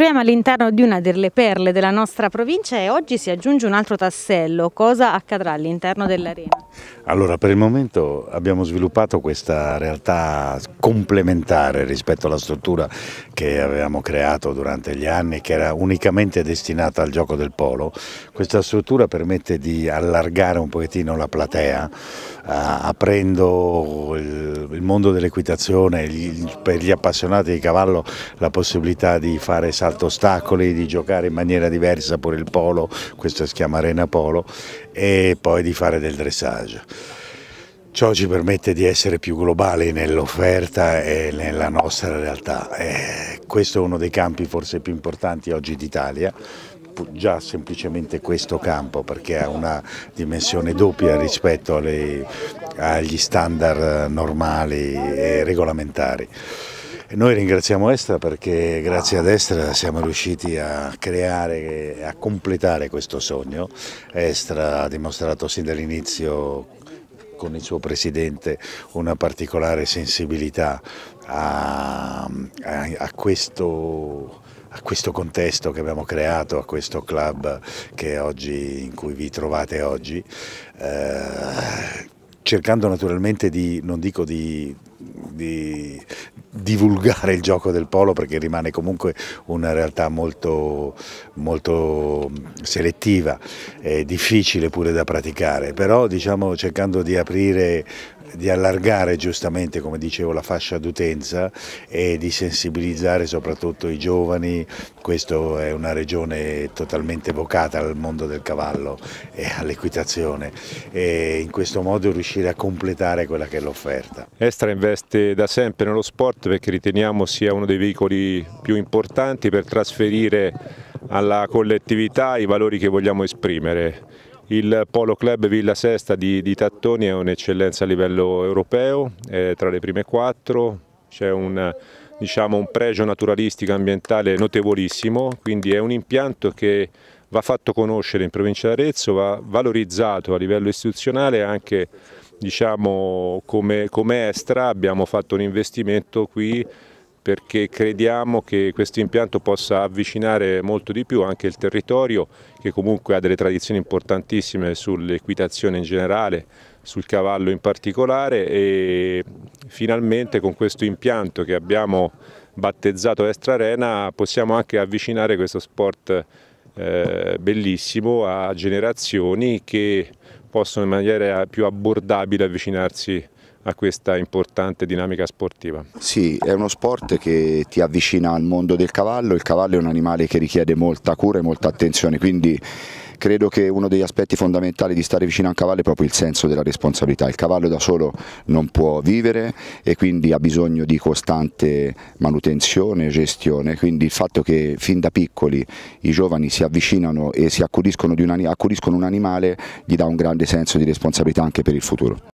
Rientriamo all'interno di una delle perle della nostra provincia e oggi si aggiunge un altro tassello. Cosa accadrà all'interno dell'arena? Allora, per il momento abbiamo sviluppato questa realtà complementare rispetto alla struttura che avevamo creato durante gli anni, che era unicamente destinata al gioco del polo. Questa struttura permette di allargare un pochettino la platea, eh, aprendo il, mondo dell'equitazione, per gli appassionati di cavallo la possibilità di fare salti salto ostacoli, di giocare in maniera diversa pure il polo, questo si chiama arena polo, e poi di fare del dressage. Ciò ci permette di essere più globali nell'offerta e nella nostra realtà. E questo è uno dei campi forse più importanti oggi d'Italia, già semplicemente questo campo perché ha una dimensione doppia rispetto alle, agli standard normali e regolamentari. E noi ringraziamo Estra perché grazie ad Estra siamo riusciti a creare, e a completare questo sogno. Estra ha dimostrato sin dall'inizio con il suo presidente una particolare sensibilità a, a, a questo a questo contesto che abbiamo creato, a questo club oggi, in cui vi trovate oggi, eh, cercando naturalmente di, non dico di, di, divulgare il gioco del polo perché rimane comunque una realtà molto, molto selettiva, è difficile pure da praticare, però diciamo cercando di aprire di allargare giustamente, come dicevo, la fascia d'utenza e di sensibilizzare soprattutto i giovani. Questa è una regione totalmente vocata al mondo del cavallo e all'equitazione e in questo modo riuscire a completare quella che è l'offerta. Estra investe da sempre nello sport perché riteniamo sia uno dei veicoli più importanti per trasferire alla collettività i valori che vogliamo esprimere. Il Polo Club Villa Sesta di, di Tattoni è un'eccellenza a livello europeo, è tra le prime quattro, c'è un, diciamo, un pregio naturalistico ambientale notevolissimo, quindi è un impianto che va fatto conoscere in provincia d'Arezzo, va valorizzato a livello istituzionale anche diciamo, come, come Estra abbiamo fatto un investimento qui perché crediamo che questo impianto possa avvicinare molto di più anche il territorio che comunque ha delle tradizioni importantissime sull'equitazione in generale, sul cavallo in particolare e finalmente con questo impianto che abbiamo battezzato Estra Arena possiamo anche avvicinare questo sport eh, bellissimo a generazioni che possono in maniera più abbordabile avvicinarsi a questa importante dinamica sportiva. Sì, è uno sport che ti avvicina al mondo del cavallo, il cavallo è un animale che richiede molta cura e molta attenzione, quindi credo che uno degli aspetti fondamentali di stare vicino a un cavallo è proprio il senso della responsabilità, il cavallo da solo non può vivere e quindi ha bisogno di costante manutenzione, gestione, quindi il fatto che fin da piccoli i giovani si avvicinano e si accudiscono, un, accudiscono un animale gli dà un grande senso di responsabilità anche per il futuro.